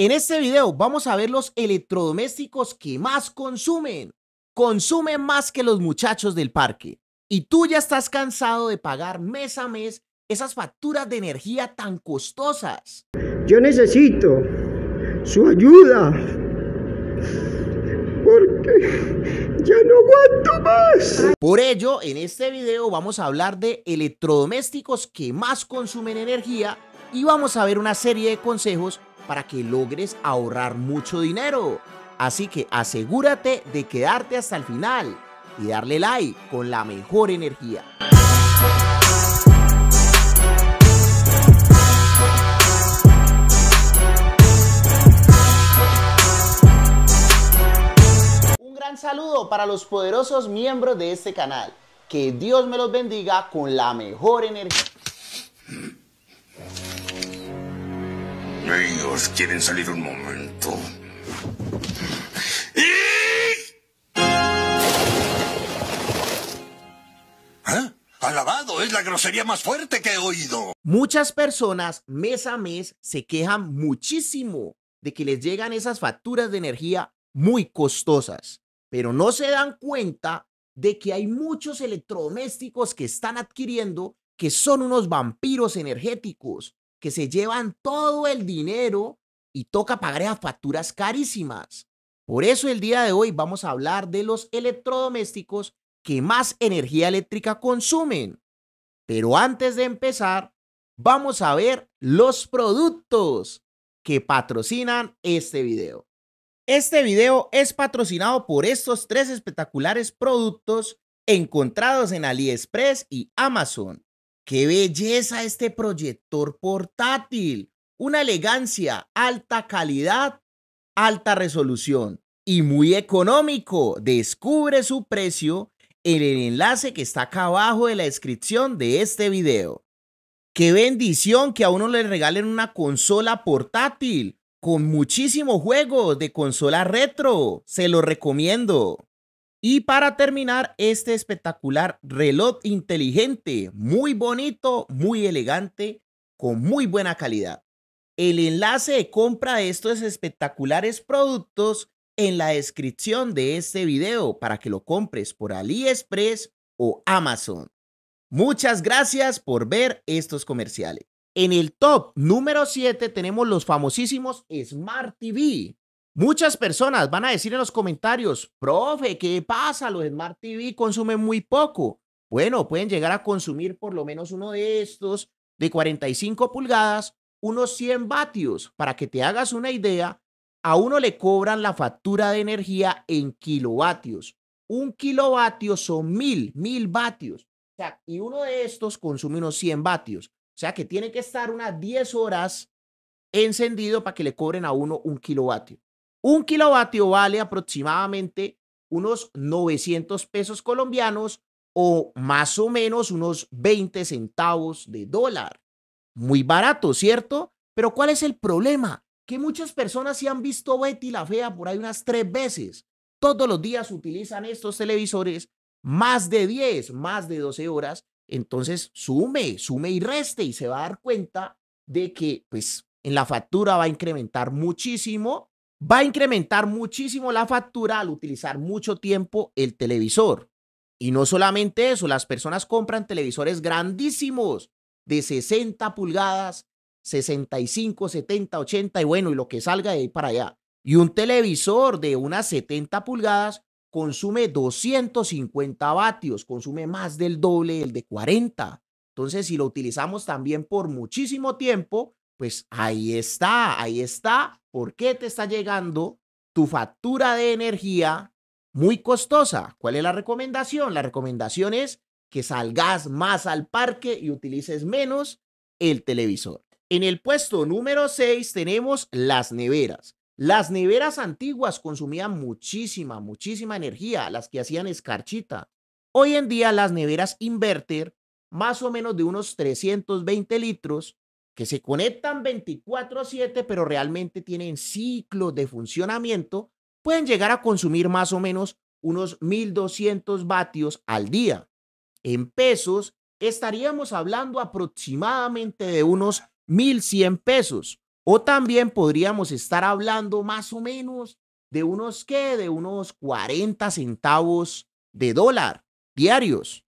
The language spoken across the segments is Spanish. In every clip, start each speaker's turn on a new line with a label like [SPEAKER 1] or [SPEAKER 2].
[SPEAKER 1] En este video vamos a ver los electrodomésticos que más consumen. Consumen más que los muchachos del parque. Y tú ya estás cansado de pagar mes a mes esas facturas de energía tan costosas. Yo necesito su ayuda. Porque ya no aguanto más. Por ello, en este video vamos a hablar de electrodomésticos que más consumen energía y vamos a ver una serie de consejos para que logres ahorrar mucho dinero. Así que asegúrate de quedarte hasta el final y darle like con la mejor energía. Un gran saludo para los poderosos miembros de este canal. Que Dios me los bendiga con la mejor energía. Ellos quieren salir un momento. ¿Eh? Alabado, es la grosería más fuerte que he oído. Muchas personas mes a mes se quejan muchísimo de que les llegan esas facturas de energía muy costosas, pero no se dan cuenta de que hay muchos electrodomésticos que están adquiriendo que son unos vampiros energéticos que se llevan todo el dinero y toca pagar esas facturas carísimas. Por eso el día de hoy vamos a hablar de los electrodomésticos que más energía eléctrica consumen. Pero antes de empezar, vamos a ver los productos que patrocinan este video. Este video es patrocinado por estos tres espectaculares productos encontrados en AliExpress y Amazon. ¡Qué belleza este proyector portátil! Una elegancia, alta calidad, alta resolución y muy económico. Descubre su precio en el enlace que está acá abajo de la descripción de este video. Qué bendición que a uno le regalen una consola portátil con muchísimos juegos de consola retro. Se lo recomiendo. Y para terminar, este espectacular reloj inteligente, muy bonito, muy elegante, con muy buena calidad. El enlace de compra de estos espectaculares productos en la descripción de este video para que lo compres por AliExpress o Amazon. Muchas gracias por ver estos comerciales. En el top número 7 tenemos los famosísimos Smart TV, Muchas personas van a decir en los comentarios, profe, ¿qué pasa? Los Smart TV consumen muy poco. Bueno, pueden llegar a consumir por lo menos uno de estos de 45 pulgadas, unos 100 vatios. Para que te hagas una idea, a uno le cobran la factura de energía en kilovatios. Un kilovatio son mil, mil vatios. sea, y uno de estos consume unos 100 vatios. O sea que tiene que estar unas 10 horas encendido para que le cobren a uno un kilovatio. Un kilovatio vale aproximadamente unos 900 pesos colombianos o más o menos unos 20 centavos de dólar. Muy barato, ¿cierto? Pero ¿cuál es el problema? Que muchas personas se han visto Betty la Fea por ahí unas tres veces. Todos los días utilizan estos televisores más de 10, más de 12 horas. Entonces sume, sume y reste y se va a dar cuenta de que pues en la factura va a incrementar muchísimo va a incrementar muchísimo la factura al utilizar mucho tiempo el televisor. Y no solamente eso, las personas compran televisores grandísimos de 60 pulgadas, 65, 70, 80 y bueno, y lo que salga de ahí para allá. Y un televisor de unas 70 pulgadas consume 250 vatios, consume más del doble del de 40. Entonces, si lo utilizamos también por muchísimo tiempo, pues ahí está, ahí está por qué te está llegando tu factura de energía muy costosa. ¿Cuál es la recomendación? La recomendación es que salgas más al parque y utilices menos el televisor. En el puesto número 6 tenemos las neveras. Las neveras antiguas consumían muchísima, muchísima energía, las que hacían escarchita. Hoy en día las neveras inverter, más o menos de unos 320 litros, que se conectan 24/7, pero realmente tienen ciclos de funcionamiento, pueden llegar a consumir más o menos unos 1.200 vatios al día. En pesos, estaríamos hablando aproximadamente de unos 1.100 pesos. O también podríamos estar hablando más o menos de unos qué de unos 40 centavos de dólar diarios.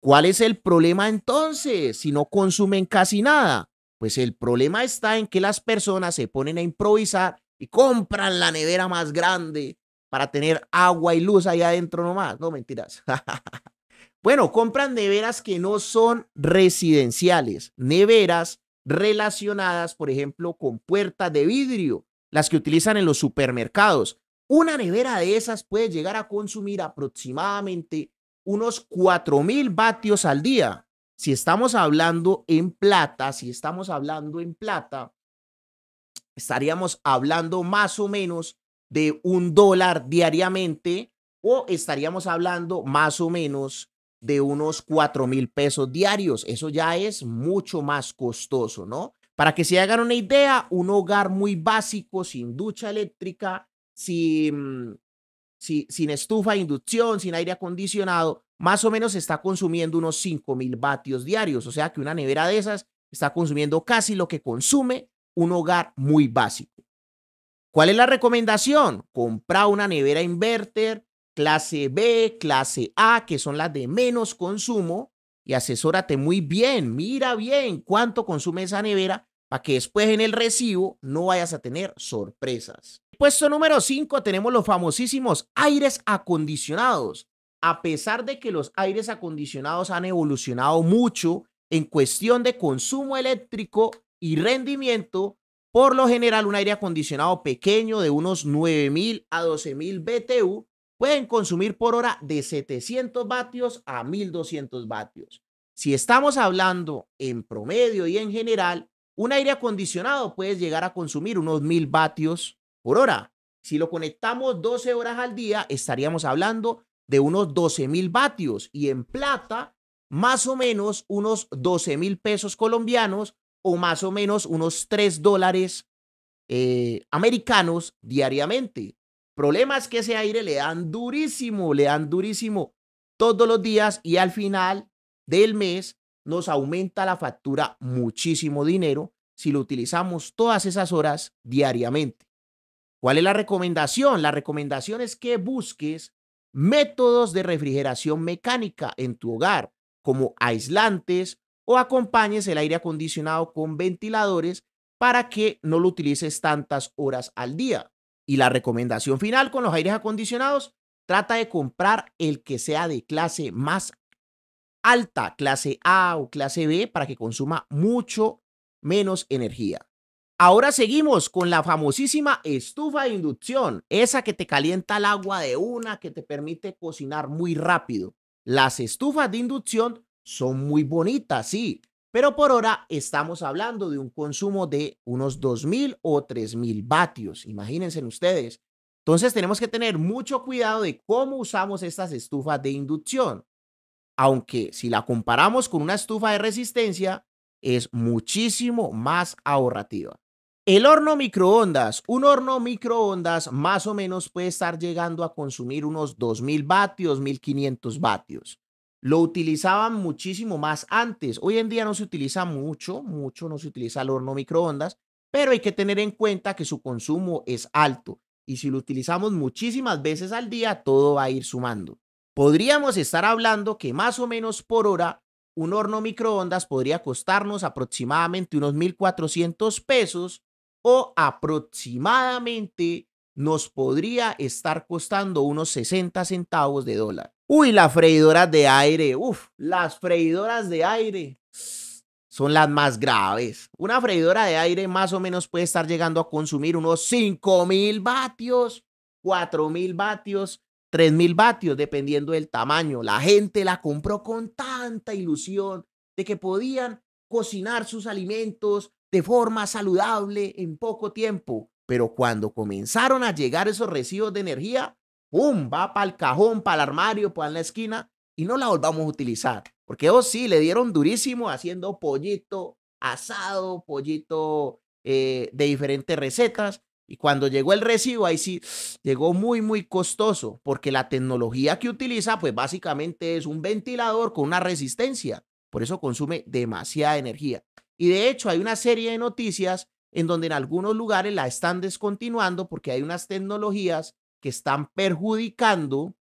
[SPEAKER 1] ¿Cuál es el problema entonces si no consumen casi nada? Pues el problema está en que las personas se ponen a improvisar y compran la nevera más grande para tener agua y luz ahí adentro nomás. No, mentiras. bueno, compran neveras que no son residenciales, neveras relacionadas, por ejemplo, con puertas de vidrio, las que utilizan en los supermercados. Una nevera de esas puede llegar a consumir aproximadamente unos 4.000 vatios al día si estamos hablando en plata, si estamos hablando en plata, estaríamos hablando más o menos de un dólar diariamente o estaríamos hablando más o menos de unos cuatro mil pesos diarios. Eso ya es mucho más costoso, ¿no? Para que se hagan una idea, un hogar muy básico, sin ducha eléctrica, sin, sin, sin estufa, inducción, sin aire acondicionado, más o menos está consumiendo unos 5000 vatios diarios. O sea que una nevera de esas está consumiendo casi lo que consume un hogar muy básico. ¿Cuál es la recomendación? Compra una nevera inverter, clase B, clase A, que son las de menos consumo, y asesórate muy bien, mira bien cuánto consume esa nevera para que después en el recibo no vayas a tener sorpresas. Puesto número 5 tenemos los famosísimos aires acondicionados a pesar de que los aires acondicionados han evolucionado mucho en cuestión de consumo eléctrico y rendimiento, por lo general un aire acondicionado pequeño de unos 9.000 a 12.000 BTU pueden consumir por hora de 700 vatios a 1.200 vatios. Si estamos hablando en promedio y en general, un aire acondicionado puede llegar a consumir unos 1.000 vatios por hora. Si lo conectamos 12 horas al día, estaríamos hablando de unos 12 mil vatios y en plata más o menos unos 12 mil pesos colombianos o más o menos unos 3 dólares eh, americanos diariamente. Problema es que ese aire le dan durísimo, le dan durísimo todos los días y al final del mes nos aumenta la factura muchísimo dinero si lo utilizamos todas esas horas diariamente. ¿Cuál es la recomendación? La recomendación es que busques métodos de refrigeración mecánica en tu hogar, como aislantes o acompañes el aire acondicionado con ventiladores para que no lo utilices tantas horas al día. Y la recomendación final con los aires acondicionados, trata de comprar el que sea de clase más alta, clase A o clase B, para que consuma mucho menos energía. Ahora seguimos con la famosísima estufa de inducción, esa que te calienta el agua de una, que te permite cocinar muy rápido. Las estufas de inducción son muy bonitas, sí, pero por ahora estamos hablando de un consumo de unos 2.000 o 3.000 vatios, imagínense ustedes. Entonces tenemos que tener mucho cuidado de cómo usamos estas estufas de inducción, aunque si la comparamos con una estufa de resistencia, es muchísimo más ahorrativa. El horno microondas, un horno microondas más o menos puede estar llegando a consumir unos 2.000 vatios, 1.500 vatios. Lo utilizaban muchísimo más antes. Hoy en día no se utiliza mucho, mucho no se utiliza el horno microondas, pero hay que tener en cuenta que su consumo es alto. Y si lo utilizamos muchísimas veces al día, todo va a ir sumando. Podríamos estar hablando que más o menos por hora un horno microondas podría costarnos aproximadamente unos 1.400 pesos o aproximadamente nos podría estar costando unos 60 centavos de dólar. Uy, las freidoras de aire. Uf, las freidoras de aire son las más graves. Una freidora de aire más o menos puede estar llegando a consumir unos 5.000 vatios, 4.000 vatios, 3.000 vatios, dependiendo del tamaño. La gente la compró con tanta ilusión de que podían cocinar sus alimentos, de forma saludable en poco tiempo. Pero cuando comenzaron a llegar esos residuos de energía, ¡pum! Va para el cajón, para el armario, para la esquina y no la volvamos a utilizar. Porque ellos oh, sí le dieron durísimo haciendo pollito asado, pollito eh, de diferentes recetas. Y cuando llegó el recibo, ahí sí llegó muy, muy costoso, porque la tecnología que utiliza, pues básicamente es un ventilador con una resistencia. Por eso consume demasiada energía. Y de hecho hay una serie de noticias en donde en algunos lugares la están descontinuando porque hay unas tecnologías que están perjudicando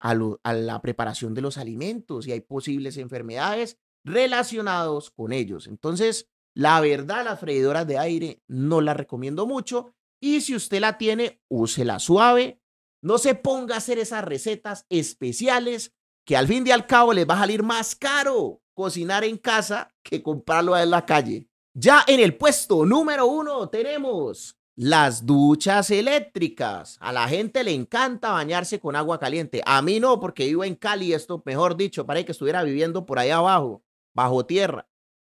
[SPEAKER 1] a, la preparación de los alimentos y hay posibles enfermedades relacionados con ellos. Entonces, la verdad, las freidoras de aire no las recomiendo mucho y si usted la tiene, úsela suave. No se ponga a hacer esas recetas especiales que al fin y al cabo les va a salir más caro cocinar en casa que comprarlo en la calle. Ya en el puesto número uno tenemos las duchas eléctricas. A la gente le encanta bañarse con agua caliente. A mí no, porque vivo en Cali, esto, mejor dicho, parece que estuviera viviendo por ahí abajo, bajo tierra.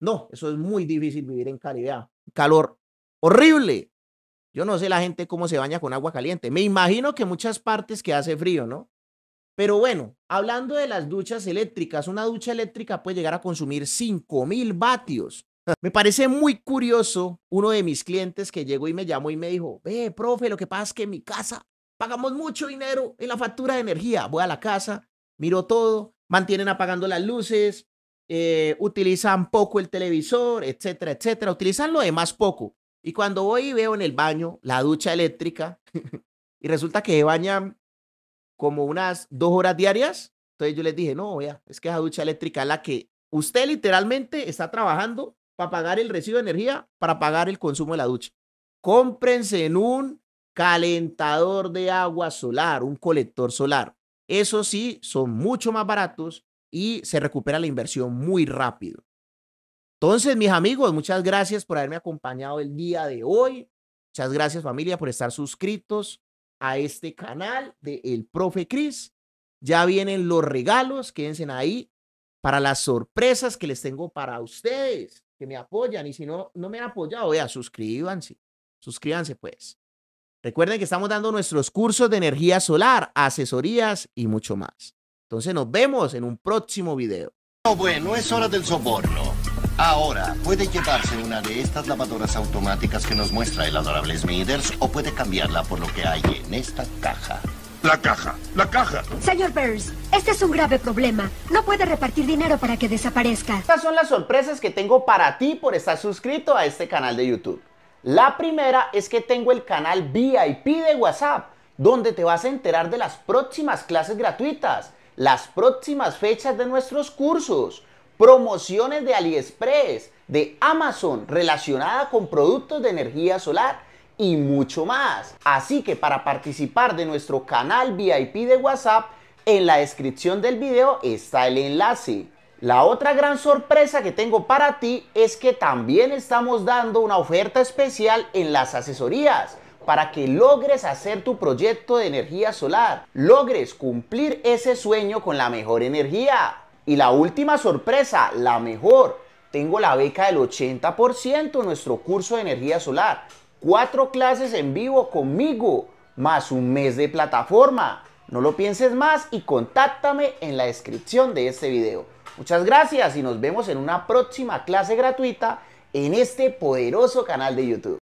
[SPEAKER 1] No, eso es muy difícil vivir en Cali, vea. Calor horrible. Yo no sé la gente cómo se baña con agua caliente. Me imagino que muchas partes que hace frío, ¿no? Pero bueno, hablando de las duchas eléctricas, una ducha eléctrica puede llegar a consumir 5000 vatios. Me parece muy curioso uno de mis clientes que llegó y me llamó y me dijo, ve, profe, lo que pasa es que en mi casa pagamos mucho dinero en la factura de energía. Voy a la casa, miro todo, mantienen apagando las luces, eh, utilizan poco el televisor, etcétera, etcétera. Utilizan lo demás poco. Y cuando voy y veo en el baño la ducha eléctrica y resulta que bañan como unas dos horas diarias. Entonces yo les dije, no, ya, es que esa ducha eléctrica la que usted literalmente está trabajando para pagar el recibo de energía, para pagar el consumo de la ducha. Cómprense en un calentador de agua solar, un colector solar. Eso sí, son mucho más baratos y se recupera la inversión muy rápido. Entonces, mis amigos, muchas gracias por haberme acompañado el día de hoy. Muchas gracias familia por estar suscritos a este canal de El Profe Cris. Ya vienen los regalos, quédense ahí para las sorpresas que les tengo para ustedes, que me apoyan. Y si no, no me han apoyado, vea, suscríbanse, suscríbanse pues. Recuerden que estamos dando nuestros cursos de energía solar, asesorías y mucho más. Entonces nos vemos en un próximo video. Bueno, es hora del soborno. Ahora, puede llevarse una de estas lavadoras automáticas que nos muestra el adorable Smithers o puede cambiarla por lo que hay en esta caja. La caja, la caja. Señor Burns, este es un grave problema. No puede repartir dinero para que desaparezca. Estas son las sorpresas que tengo para ti por estar suscrito a este canal de YouTube. La primera es que tengo el canal VIP de WhatsApp, donde te vas a enterar de las próximas clases gratuitas, las próximas fechas de nuestros cursos, promociones de AliExpress, de Amazon relacionada con productos de energía solar y mucho más. Así que para participar de nuestro canal VIP de WhatsApp, en la descripción del video está el enlace. La otra gran sorpresa que tengo para ti es que también estamos dando una oferta especial en las asesorías para que logres hacer tu proyecto de energía solar, logres cumplir ese sueño con la mejor energía. Y la última sorpresa, la mejor. Tengo la beca del 80% en nuestro curso de energía solar. Cuatro clases en vivo conmigo, más un mes de plataforma. No lo pienses más y contáctame en la descripción de este video. Muchas gracias y nos vemos en una próxima clase gratuita en este poderoso canal de YouTube.